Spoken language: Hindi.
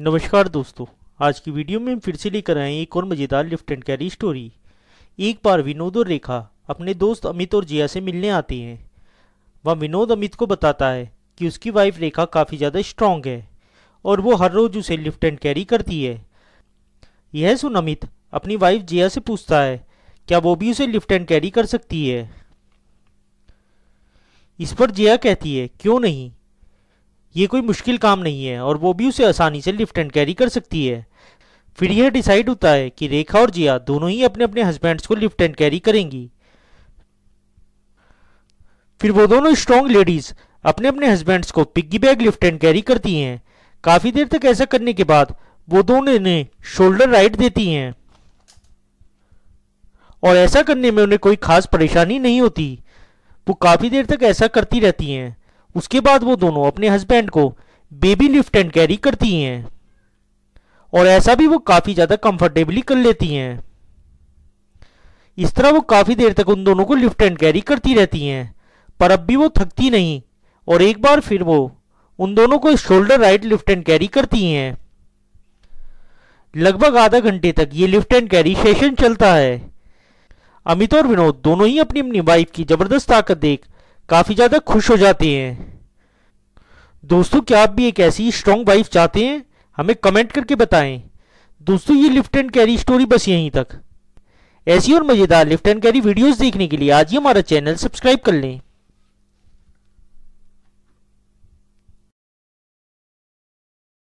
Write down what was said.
नमस्कार दोस्तों आज की वीडियो में हम फिर से लेकर आए एक और मज़ेदार लिफ्ट एंड कैरी स्टोरी एक बार विनोद और रेखा अपने दोस्त अमित और जिया से मिलने आती हैं वह विनोद अमित को बताता है कि उसकी वाइफ रेखा काफ़ी ज़्यादा स्ट्रांग है और वो हर रोज़ उसे लिफ्ट एंड कैरी करती है यह सुन अमित अपनी वाइफ जिया से पूछता है क्या वो भी उसे लिफ्ट एंड कैरी कर सकती है इस पर जिया कहती है क्यों नहीं ये कोई मुश्किल काम नहीं है और वो भी उसे आसानी से लिफ्ट एंड कैरी कर सकती है फिर यह डिसाइड होता है कि रेखा और जिया दोनों ही अपने अपने हस्बैंड्स को लिफ्ट एंड कैरी करेंगी फिर वो दोनों स्ट्रॉन्ग लेडीज अपने अपने हस्बैंड्स को piggyback lift and carry करती हैं काफ़ी देर तक ऐसा करने के बाद वो दोनों इन्हें शोल्डर राइड देती हैं और ऐसा करने में उन्हें कोई खास परेशानी नहीं होती वो काफ़ी देर तक ऐसा करती रहती हैं उसके बाद वो दोनों अपने हस्बैंड को बेबी लिफ्ट एंड कैरी करती हैं और ऐसा भी वो काफ़ी ज़्यादा कंफर्टेबली कर लेती हैं इस तरह वो काफ़ी देर तक उन दोनों को लिफ्ट एंड कैरी करती रहती हैं पर अब भी वो थकती नहीं और एक बार फिर वो उन दोनों को shoulder ride lift and carry करती हैं लगभग आधा घंटे तक ये लिफ्ट एंड कैरी सेशन चलता है अमित और विनोद दोनों ही अपनी अपनी वाइफ की जबरदस्त ताकत देख काफ़ी ज़्यादा खुश हो जाते हैं दोस्तों क्या आप भी एक ऐसी स्ट्रॉन्ग वाइफ चाहते हैं हमें कमेंट करके बताएं दोस्तों ये लिफ्ट एंड कैरी स्टोरी बस यहीं तक ऐसी और मज़ेदार लिफ्ट एंड कैरी वीडियोस देखने के लिए आज ही हमारा चैनल सब्सक्राइब कर लें